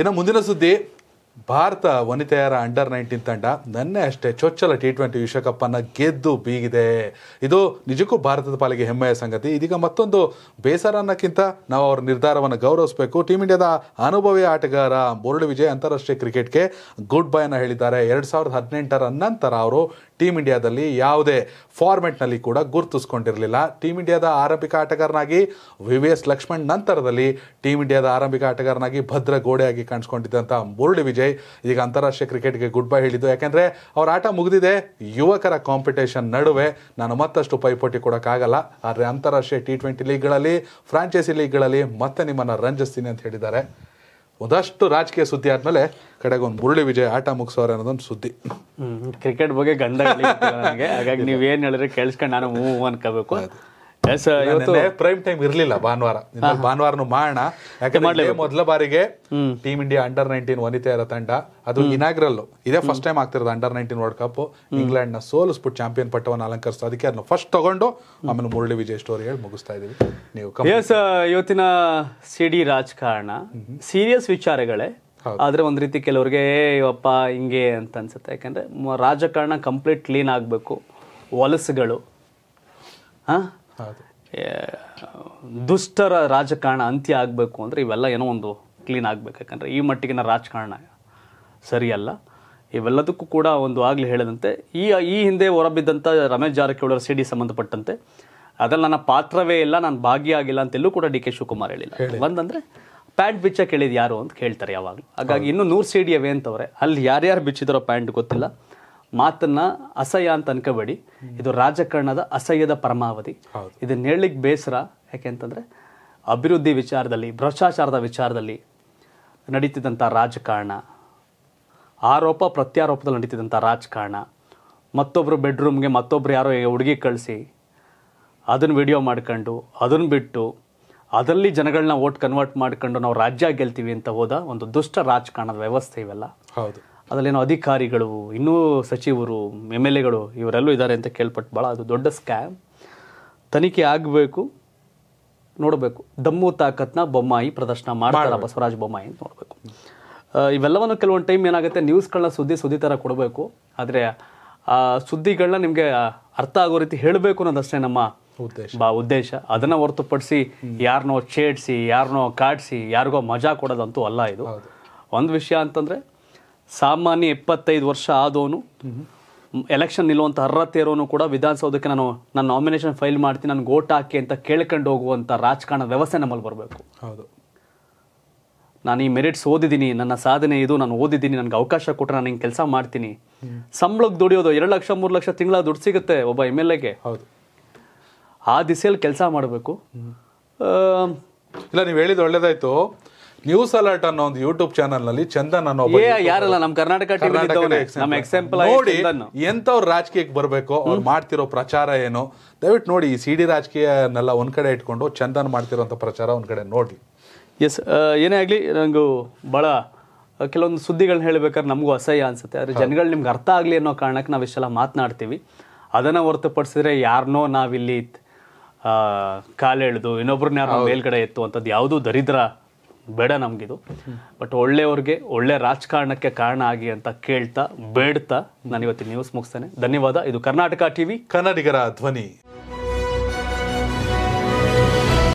ಇನ್ನು ಮುಂದಿನ ಸುದ್ದಿ ಭಾರತ ವನಿತೆಯರ ಅಂಡರ್ ನೈನ್ಟೀನ್ ತಂಡ ನನ್ನೇ ಅಷ್ಟೇ ಚೊಚ್ಚಲ ಟಿ ಟ್ವೆಂಟಿ ವಿಶ್ವಕಪ್ಪನ್ನು ಗೆದ್ದು ಬೀಗಿದೆ ಇದು ನಿಜಕ್ಕೂ ಭಾರತದ ಪಾಲಿಗೆ ಹೆಮ್ಮೆಯ ಸಂಗತಿ ಇದೀಗ ಮತ್ತೊಂದು ಬೇಸರ ಅನ್ನೋಕ್ಕಿಂತ ನಾವು ಅವರ ನಿರ್ಧಾರವನ್ನು ಗೌರವಿಸಬೇಕು ಟೀಮ್ ಇಂಡಿಯಾದ ಅನುಭವಿ ಆಟಗಾರ ಮುರಳಿ ವಿಜಯ್ ಅಂತಾರಾಷ್ಟ್ರೀಯ ಕ್ರಿಕೆಟ್ಗೆ ಗುಡ್ ಅನ್ನು ಹೇಳಿದ್ದಾರೆ ಎರಡು ಸಾವಿರದ ಹದಿನೆಂಟರ ನಂತರ ಅವರು ಟೀಮ್ ಇಂಡಿಯಾದಲ್ಲಿ ಯಾವುದೇ ಫಾರ್ಮೆಟ್ನಲ್ಲಿ ಕೂಡ ಗುರುತಿಸ್ಕೊಂಡಿರಲಿಲ್ಲ ಟೀಮ್ ಇಂಡಿಯಾದ ಆರಂಭಿಕ ಆಟಗಾರನಾಗಿ ವಿ ವಿ ಎಸ್ ಲಕ್ಷ್ಮಣ್ ನಂತರದಲ್ಲಿ ಟೀಮ್ ಇಂಡಿಯಾದ ಆರಂಭಿಕ ಆಟಗಾರನಾಗಿ ಭದ್ರ ಗೋಡೆಯಾಗಿ ಕಾಣಿಸ್ಕೊಂಡಿದ್ದಂಥ ಮುರಳಿ ವಿಜಯ್ ಈಗ ಅಂತಾರಾಷ್ಟ್ರೀಯ ಕ್ರಿಕೆಟ್ಗೆ ಗುಡ್ ಬೈ ಹೇಳಿದ್ದು ಯಾಕೆಂದರೆ ಅವ್ರ ಆಟ ಮುಗಿದಿದೆ ಯುವಕರ ಕಾಂಪಿಟೇಷನ್ ನಡುವೆ ನಾನು ಮತ್ತಷ್ಟು ಪೈಪೋಟಿ ಕೊಡೋಕ್ಕಾಗಲ್ಲ ಆದರೆ ಅಂತಾರಾಷ್ಟ್ರೀಯ ಟಿ ಟ್ವೆಂಟಿ ಲೀಗ್ಗಳಲ್ಲಿ ಫ್ರಾಂಚೈಸಿ ಲೀಗ್ಗಳಲ್ಲಿ ಮತ್ತೆ ನಿಮ್ಮನ್ನು ರಂಜಿಸ್ತೀನಿ ಅಂತ ಹೇಳಿದ್ದಾರೆ ಒಂದಷ್ಟು ರಾಜಕೀಯ ಸುದ್ದಿ ಆದ್ಮೇಲೆ ಕಡೆಗೆ ಒಂದು ಮುರುಳಿ ವಿಜಯ್ ಆಟ ಮುಗಿಸೋರೆ ಅನ್ನೋದೊಂದು ಸುದ್ದಿ ಕ್ರಿಕೆಟ್ ಬಗ್ಗೆ ಗಂಡ ಹಾಗಾಗಿ ನೀವೇನು ಹೇಳಿದ್ರೆ ಕೇಳಿಸ್ಕೊಂಡು ನಾನು ಮೂವ್ ಅನ್ಕೋಬೇಕು ಪ್ರೈಮ್ ಟೈಮ್ ಇರಲಿಲ್ಲ ಭಾನುವಾರ ಭಾನುವಾರನು ಮಾಡೋಣ ಯಾಕಂದ್ರೆ ಮೊದಲ ಬಾರಿಗೆ ಟೀಮ್ ಇಂಡಿಯಾ ಅಂಡರ್ ನೈನ್ಟೀನ್ ಇರೋ ತಂಡ ಅದು ಇನಾಗ್ರಲ್ ಇದೇ ಫಸ್ಟ್ ಟೈಮ್ ಆಗ್ತಿರೋದು under nineteen world cup England ನ ಸೋಲಿಸ್ಬಿಟ್ಟು ಚಾಂಪಿಯನ್ ಪಟ್ಟವನ್ನು ಅಲಂಕರಿಸ್ತಾ ಅದಕ್ಕೆ ಅದನ್ನ ಫಸ್ಟ್ ತಗೊಂಡು ಆಮೇಲೆ ಮುರಳಿ ವಿಜಯ್ ಸ್ಟೋರಿ ಹೇಳಿ ಮುಗಿಸ್ತಾ ಇದೀವಿ ನೀವು ಇವತ್ತಿನ ಸಿಡಿ ರಾಜಕಾರಣ ಸೀರಿಯಸ್ ವಿಚಾರಗಳೇ ಆದ್ರೆ ಒಂದ್ ರೀತಿ ಕೆಲವ್ರಿಗೆ ಇವಪ್ಪ ಹಿಂಗೆ ಅಂತ ಅನ್ಸುತ್ತೆ ಯಾಕಂದ್ರೆ ರಾಜಕಾರಣ ಕಂಪ್ಲೀಟ್ ಕ್ಲೀನ್ ಆಗಬೇಕು ವಲಸುಗಳು ಹಾಂ ದುಷ್ಟರ ರಾಜಕಾರಣ ಅಂತ್ಯ ಆಗಬೇಕು ಅಂದರೆ ಇವೆಲ್ಲ ಏನೋ ಒಂದು ಕ್ಲೀನ್ ಆಗಬೇಕು ಯಾಕಂದರೆ ಈ ಮಟ್ಟಿಗಿನ ರಾಜಕಾರಣ ಸರಿಯಲ್ಲ ಇವೆಲ್ಲದಕ್ಕೂ ಕೂಡ ಒಂದು ಆಗಲಿ ಹೇಳದಂತೆ ಈ ಈ ಹಿಂದೆ ಹೊರಬಿದ್ದಂಥ ರಮೇಶ್ ಜಾರಕಿಹೊಳಿ ಸಿಡಿ ಸಂಬಂಧಪಟ್ಟಂತೆ ಅದ್ರಲ್ಲಿ ನನ್ನ ಪಾತ್ರವೇ ಇಲ್ಲ ನಾನು ಭಾಗಿಯಾಗಿಲ್ಲ ಅಂತೆಲ್ಲೂ ಕೂಡ ಡಿ ಕೆ ಶಿವಕುಮಾರ್ ಹೇಳಿಲ್ಲ ಒಂದಂದರೆ ಪ್ಯಾಂಟ್ ಬಿಚ್ಚ ಕೇಳಿದ ಯಾರು ಅಂತ ಕೇಳ್ತಾರೆ ಯಾವಾಗಲೂ ಹಾಗಾಗಿ ಇನ್ನೂ ನೂರು ಸಿ ಡಿ ಅಂತವ್ರೆ ಅಲ್ಲಿ ಯಾರ್ಯಾರು ಬಿಚ್ಚಿದ್ರೋ ಪ್ಯಾಂಟ್ ಗೊತ್ತಿಲ್ಲ ಮಾತನ್ನ ಅಸಹ್ಯ ಅಂತ ಅನ್ಕೋಬೇಡಿ ಇದು ರಾಜಕಾರಣದ ಅಸಹ್ಯದ ಪರಮಾವಧಿ ಇದನ್ನ ಹೇಳಲಿಕ್ಕೆ ಬೇಸರ ಯಾಕೆ ಅಂತಂದರೆ ಅಭಿವೃದ್ಧಿ ವಿಚಾರದಲ್ಲಿ ಭ್ರಷ್ಟಾಚಾರದ ವಿಚಾರದಲ್ಲಿ ನಡೀತಿದ್ದಂಥ ರಾಜಕಾರಣ ಆರೋಪ ಪ್ರತ್ಯಾರೋಪದಲ್ಲಿ ನಡೀತಿದ್ದಂಥ ರಾಜಕಾರಣ ಮತ್ತೊಬ್ಬರು ಬೆಡ್ರೂಮ್ಗೆ ಮತ್ತೊಬ್ರು ಯಾರೋ ಹುಡುಗಿ ಕಳಿಸಿ ಅದನ್ನು ವಿಡಿಯೋ ಮಾಡ್ಕೊಂಡು ಅದನ್ನು ಬಿಟ್ಟು ಅದರಲ್ಲಿ ಜನಗಳನ್ನ ಓಟ್ ಕನ್ವರ್ಟ್ ಮಾಡ್ಕೊಂಡು ನಾವು ರಾಜ್ಯ ಗೆಲ್ತೀವಿ ಅಂತ ಹೋದ ಒಂದು ದುಷ್ಟ ರಾಜಕಾರಣದ ವ್ಯವಸ್ಥೆ ಇವೆಲ್ಲ ಹೌದು ಅದರಲ್ಲೇನೋ ಅಧಿಕಾರಿಗಳು ಇನ್ನೂ ಸಚಿವರು ಎಮ್ ಎಲ್ ಎಗಳು ಇವರೆಲ್ಲೂ ಇದ್ದಾರೆ ಅಂತ ಕೇಳ್ಪಟ್ಟು ಭಾಳ ಅದು ದೊಡ್ಡ ಸ್ಕ್ಯಾಮ್ ತನಿಖೆ ಆಗಬೇಕು ನೋಡಬೇಕು ದಮ್ಮು ತಾಕತ್ನ ಬೊಮ್ಮಾಯಿ ಪ್ರದರ್ಶನ ಮಾಡ್ತಾರ ಬಸವರಾಜ ಬೊಮ್ಮಾಯಿ ಅಂತ ನೋಡಬೇಕು ಇವೆಲ್ಲವನ್ನು ಕೆಲವೊಂದು ಟೈಮ್ ಏನಾಗುತ್ತೆ ನ್ಯೂಸ್ಗಳನ್ನ ಸುದ್ದಿ ಸುದ್ದಿ ಥರ ಕೊಡಬೇಕು ಆದರೆ ಆ ಸುದ್ದಿಗಳನ್ನ ನಿಮಗೆ ಅರ್ಥ ಆಗೋ ರೀತಿ ಹೇಳಬೇಕು ಅನ್ನೋದಷ್ಟೇ ನಮ್ಮ ಬಾ ಉದ್ದೇಶ ಅದನ್ನು ಹೊರತುಪಡಿಸಿ ಯಾರನ್ನೋ ಛೇಡಿಸಿ ಯಾರನ್ನೋ ಕಾಡಿಸಿ ಯಾರಿಗೋ ಮಜಾ ಕೊಡೋದಂತೂ ಅಲ್ಲ ಇದು ಒಂದು ವಿಷಯ ಅಂತಂದರೆ ಸಾಮಾನ್ಯ ಇಪ್ಪತ್ತೈದು ವರ್ಷ ಆದವನು ಎಲೆಕ್ಷನ್ ನಿಲ್ಲುವಂಥ ಅರ್ಹತೆ ಇರೋನು ಕೂಡ ವಿಧಾನಸೌಧಕ್ಕೆ ನಾನು ನನ್ನ ನಾಮಿನೇಷನ್ ಫೈಲ್ ಮಾಡ್ತೀನಿ ನಾನು ಓಟ್ ಹಾಕಿ ಅಂತ ಕೇಳ್ಕೊಂಡು ಹೋಗುವಂಥ ರಾಜಕಾರಣ ವ್ಯವಸ್ಥೆ ನಮ್ಮಲ್ಲಿ ಬರಬೇಕು ಹೌದು ನಾನು ಈ ಮೆರಿಟ್ಸ್ ಓದಿದ್ದೀನಿ ನನ್ನ ಸಾಧನೆ ಇದು ನಾನು ಓದಿದ್ದೀನಿ ನನಗೆ ಅವಕಾಶ ಕೊಟ್ಟರೆ ನಾನು ಹಿಂಗೆ ಕೆಲಸ ಮಾಡ್ತೀನಿ ಸಂಬಳಕ್ಕೆ ದುಡಿಯೋದು ಎರಡು ಲಕ್ಷ ಮೂರು ಲಕ್ಷ ತಿಂಗಳ ದುಡ್ಡು ಸಿಗುತ್ತೆ ಒಬ್ಬ ಎಮ್ ಎಲ್ ಎಗೆ ಹೌದು ಆ ದಿಸೆಯಲ್ಲಿ ಕೆಲಸ ಮಾಡಬೇಕು ಇಲ್ಲ ನೀವು ಹೇಳಿದ ಒಳ್ಳೇದಾಯ್ತು ನ್ಯೂಸ್ ಅಲರ್ಟ್ ಅನ್ನೋ ಒಂದು ಯೂಟ್ಯೂಬ್ ಚಾನಲ್ ನಲ್ಲಿ ಚಂದನ್ ಅನ್ನೋ ಯಾರಲ್ಲ ನಮ್ಮ ಕರ್ನಾಟಕ ಎಕ್ಸಾಂಪಲ್ ನೋಡಿ ಎಂತವ್ರ ರಾಜಕೀಯಕ್ಕೆ ಬರಬೇಕು ಅವ್ರು ಮಾಡ್ತಿರೋ ಪ್ರಚಾರ ಏನು ದಯವಿಟ್ಟು ನೋಡಿ ಈ ಸಿಡಿ ರಾಜಕೀಯನೆಲ್ಲ ಒಂದ್ ಕಡೆ ಇಟ್ಕೊಂಡು ಚಂದನ್ ಮಾಡ್ತಿರೋಂಥ ಪ್ರಚಾರ ಒಂದ್ ಕಡೆ ನೋಡಿ ಎಸ್ ಏನೇ ಆಗ್ಲಿ ನಂಗು ಭಾಳ ಕೆಲವೊಂದು ಸುದ್ದಿಗಳನ್ನ ಹೇಳಬೇಕಾದ್ರೆ ನಮಗೂ ಅಸಹ್ಯ ಅನಿಸುತ್ತೆ ಆದರೆ ಜನಗಳು ನಿಮ್ಗೆ ಅರ್ಥ ಆಗಲಿ ಅನ್ನೋ ಕಾರಣಕ್ಕೆ ನಾವು ಇಷ್ಟೆಲ್ಲ ಮಾತನಾಡ್ತೀವಿ ಅದನ್ನು ಹೊರತುಪಡಿಸಿದ್ರೆ ಯಾರನ್ನೋ ನಾವಿಲ್ಲಿ ಕಾಲೆಳೆದು ಇನ್ನೊಬ್ರನ್ನ ಯಾರೋ ಮೇಲ್ಗಡೆ ಎತ್ತುವಂಥದ್ದು ಯಾವುದೂ ದರಿದ್ರ ಬೇಡ ನಮಗಿದು ಬಟ್ ಒಳ್ಳೆಯವ್ರಿಗೆ ಒಳ್ಳೆ ರಾಜಕಾರಣಕ್ಕೆ ಕಾರಣ ಆಗಿ ಅಂತ ಕೇಳ್ತಾ ಬೇಡ್ತಾ ನಾನು ಇವತ್ತಿನ ನ್ಯೂಸ್ ಮುಗಿಸ್ತೇನೆ ಧನ್ಯವಾದ ಇದು ಕರ್ನಾಟಕ ಟಿವಿ ಕನ್ನಡಿಗರ ಧ್ವನಿ